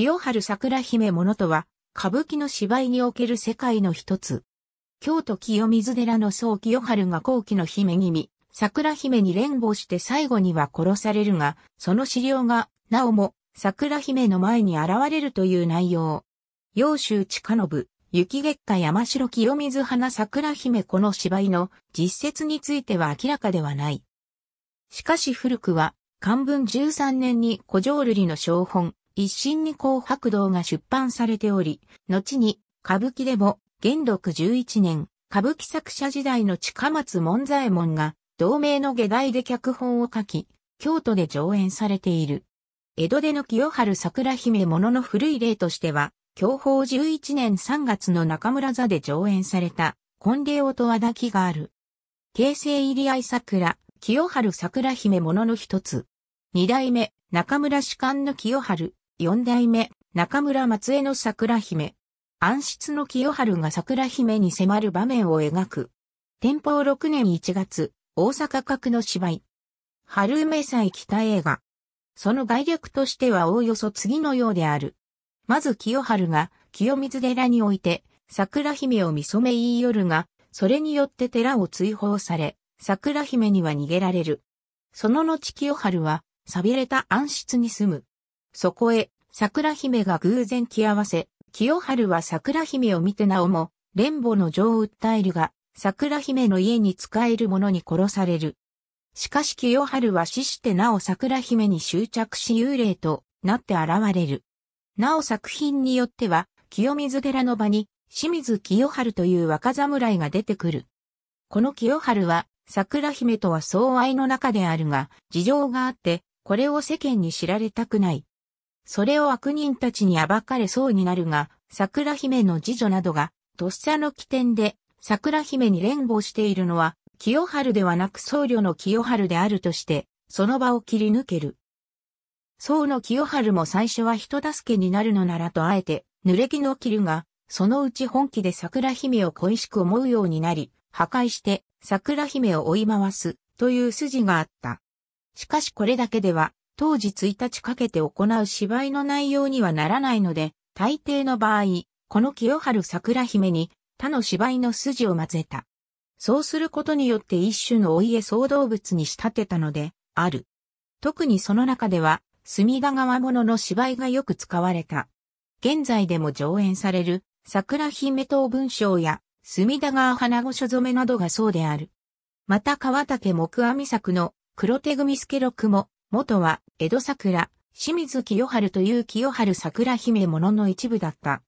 清春桜姫物とは、歌舞伎の芝居における世界の一つ。京都清水寺の宋清春が後期の姫君、桜姫に連合して最後には殺されるが、その資料が、なおも、桜姫の前に現れるという内容。揚州近信、雪月下山城清水花桜姫この芝居の実説については明らかではない。しかし古くは、漢文13年に古城瑠璃の小本、一心に紅白堂が出版されており、後に歌舞伎でも元禄11年、歌舞伎作者時代の近松門左衛門が同名の下題で脚本を書き、京都で上演されている。江戸での清春桜姫ものの古い例としては、享保11年3月の中村座で上演された、婚礼音は抱きがある。京成入り合い桜、清春桜姫ものの一つ。二代目、中村士官の清春、四代目、中村松江の桜姫。暗室の清春が桜姫に迫る場面を描く。天保六年一月、大阪角の芝居。春梅祭北映画。その概略としてはおおよそ次のようである。まず清春が清水寺において桜姫を見染め言い夜が、それによって寺を追放され、桜姫には逃げられる。その後清春は、錆びれた暗室に住む。そこへ、桜姫が偶然来合わせ、清春は桜姫を見てなおも、連母の情を訴えるが、桜姫の家に仕える者に殺される。しかし清春は死してなお桜姫に執着し幽霊となって現れる。なお作品によっては、清水寺の場に、清水清春という若侍が出てくる。この清春は、桜姫とは相愛の中であるが、事情があって、これを世間に知られたくない。それを悪人たちに暴かれそうになるが、桜姫の次女などが、とっさの起点で、桜姫に連合しているのは、清春ではなく僧侶の清春であるとして、その場を切り抜ける。僧の清春も最初は人助けになるのならとあえて、濡れ着の切るが、そのうち本気で桜姫を恋しく思うようになり、破壊して桜姫を追い回すという筋があった。しかしこれだけでは当時1日かけて行う芝居の内容にはならないので、大抵の場合、この清春桜姫に他の芝居の筋を混ぜた。そうすることによって一種のお家騒動物に仕立てたので、ある。特にその中では、隅田川物の芝居がよく使われた。現在でも上演される、桜姫等文章や、隅田川花御所染めなどがそうである。また川竹木阿弥作の黒手組助六も、元は、江戸桜、清水清春という清春桜姫ものの一部だった。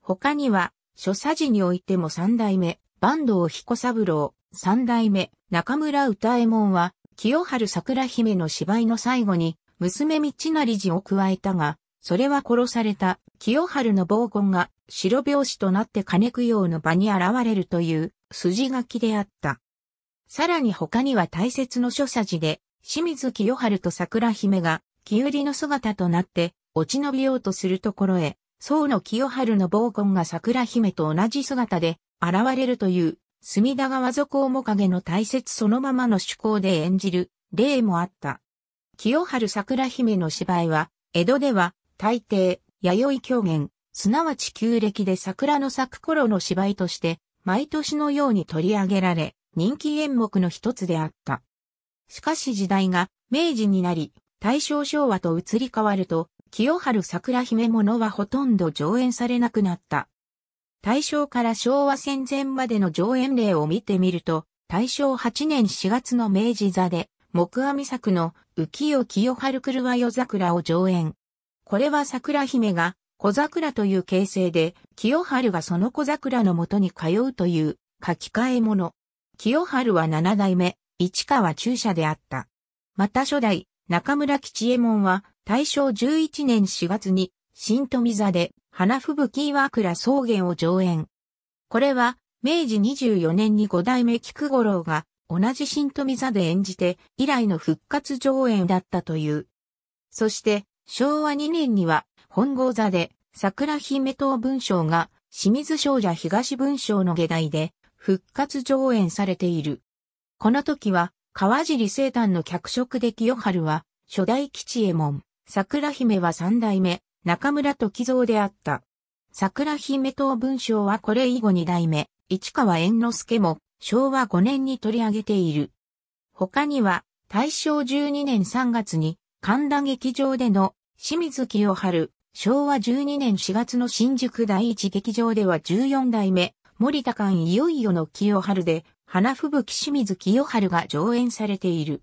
他には、所作時においても三代目、坂東彦三郎、三代目、中村歌右衛門は、清春桜姫の芝居の最後に、娘道成寺を加えたが、それは殺された、清春の暴言が、白拍子となって金供養の場に現れるという、筋書きであった。さらに他には大切の所作時で、清水清春と桜姫が、木売りの姿となって、落ち延びようとするところへ、宋の清春の暴魂が桜姫と同じ姿で現れるという、隅田川底面影の大切そのままの趣向で演じる例もあった。清春桜姫の芝居は、江戸では、大抵、弥生狂言、すなわち旧暦で桜の咲く頃の芝居として、毎年のように取り上げられ、人気演目の一つであった。しかし時代が明治になり、大正昭和と移り変わると、清春桜姫物はほとんど上演されなくなった。大正から昭和戦前までの上演例を見てみると、大正8年4月の明治座で、木阿弥作の浮世清春るわよ桜を上演。これは桜姫が小桜という形成で、清春がその小桜のもとに通うという書き換えもの。清春は七代目、市川中車であった。また初代、中村吉右衛門は、大正11年4月に、新富座で、花吹雪岩倉草原を上演。これは、明治24年に五代目菊五郎が、同じ新富座で演じて、以来の復活上演だったという。そして、昭和2年には、本郷座で、桜姫等文章が、清水少女東文章の下題で、復活上演されている。この時は、川尻生誕の脚色で清春は、初代吉右衛門、桜姫は三代目、中村時蔵であった。桜姫等文章はこれ以後二代目、市川猿之助も、昭和5年に取り上げている。他には、大正12年3月に、神田劇場での、清水清春、昭和12年4月の新宿第一劇場では14代目、森田館いよいよの清春で、花吹雪清水清春が上演されている。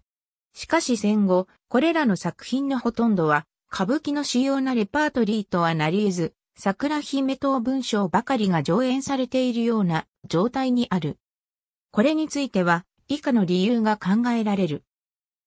しかし戦後、これらの作品のほとんどは、歌舞伎の主要なレパートリーとはなり得ず、桜姫等文章ばかりが上演されているような状態にある。これについては、以下の理由が考えられる。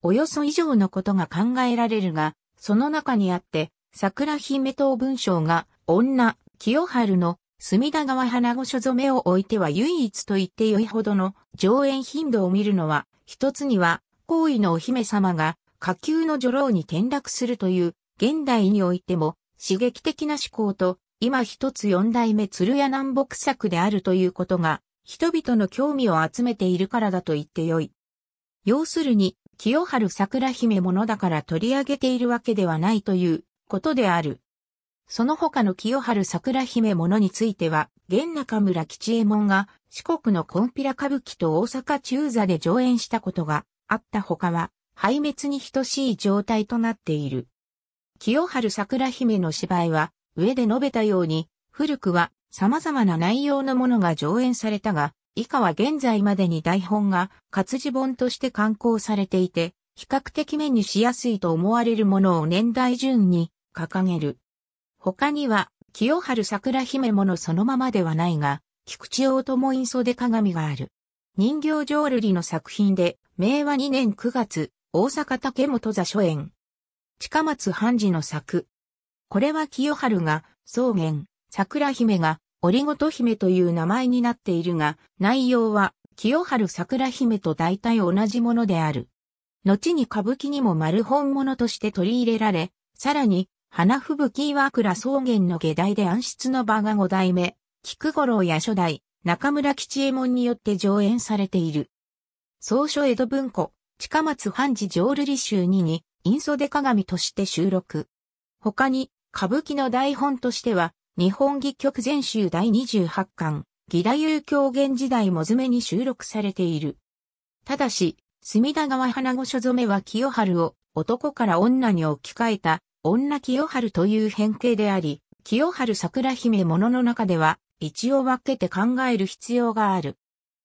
およそ以上のことが考えられるが、その中にあって、桜姫等文章が女、清春の隅田川花御所染めを置いては唯一と言ってよいほどの上演頻度を見るのは、一つには、皇位のお姫様が下級の女郎に転落するという、現代においても刺激的な思考と、今一つ四代目鶴屋南北作であるということが、人々の興味を集めているからだと言ってよい。要するに、清春桜姫ものだから取り上げているわけではないということである。その他の清春桜姫ものについては、現中村吉右衛門が四国のコンピラ歌舞伎と大阪中座で上演したことがあった他は、敗滅に等しい状態となっている。清春桜姫の芝居は、上で述べたように、古くは様々な内容のものが上演されたが、以下は現在までに台本が活字本として刊行されていて、比較的目にしやすいと思われるものを年代順に掲げる。他には、清春桜姫ものそのままではないが、菊池大友院袖鏡がある。人形浄瑠璃の作品で、明和2年9月、大阪竹本座初演。近松半次の作。これは清春が、草原、桜姫が、織事姫という名前になっているが、内容は、清春桜姫と大体同じものである。後に歌舞伎にも丸本物として取り入れられ、さらに花吹雪岩倉草原の下台で暗室の場が五代目、菊五郎や初代、中村吉右衛門によって上演されている。草書江戸文庫、近松半次浄瑠璃集2に、陰袖鏡として収録。他に、歌舞伎の台本としては、日本戯曲全集第28巻、義太夫狂言時代も詰めに収録されている。ただし、隅田川花御所染めは清春を男から女に置き換えた女清春という変形であり、清春桜姫ものの中では、一応分けて考える必要がある。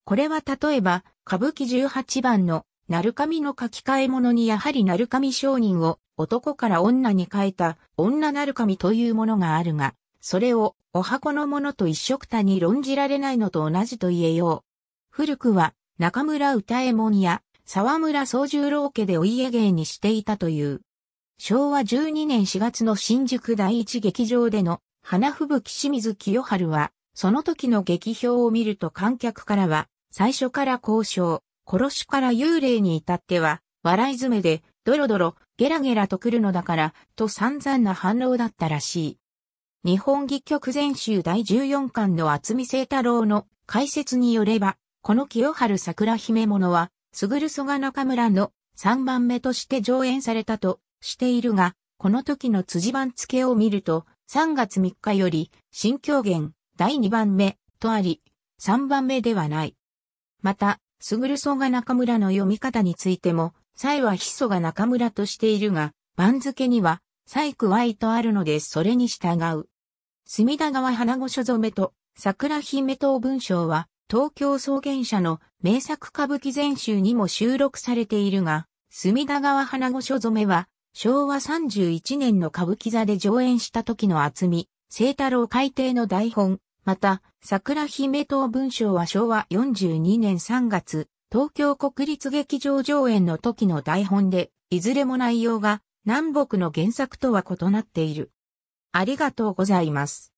これは例えば、歌舞伎十八番の、鳴神の書き換え物にやはり鳴神商人を男から女に変えた女鳴神というものがあるが、それをお箱のものと一緒くたに論じられないのと同じと言えよう。古くは中村歌右衛門や沢村総十郎家でお家芸にしていたという。昭和12年4月の新宿第一劇場での花吹雪清水清春は、その時の劇表を見ると観客からは、最初から交渉、殺しから幽霊に至っては、笑い詰めで、ドロドロ、ゲラゲラと来るのだから、と散々な反応だったらしい。日本戯曲全集第14巻の厚見聖太郎の解説によれば、この清春桜姫物は、すぐるそが中村の3番目として上演されたとしているが、この時の辻番付を見ると、3月3日より、新狂言、第2番目、とあり、3番目ではない。また、すぐるそが中村の読み方についても、えはひそが中村としているが、番付には、才加いとあるのでそれに従う。隅田川花御所染めと桜姫等文章は、東京草原社の名作歌舞伎全集にも収録されているが、隅田川花御所染めは、昭和31年の歌舞伎座で上演した時の厚み、聖太郎改定の台本、また、桜姫等文章は昭和42年3月、東京国立劇場上演の時の台本で、いずれも内容が南北の原作とは異なっている。ありがとうございます。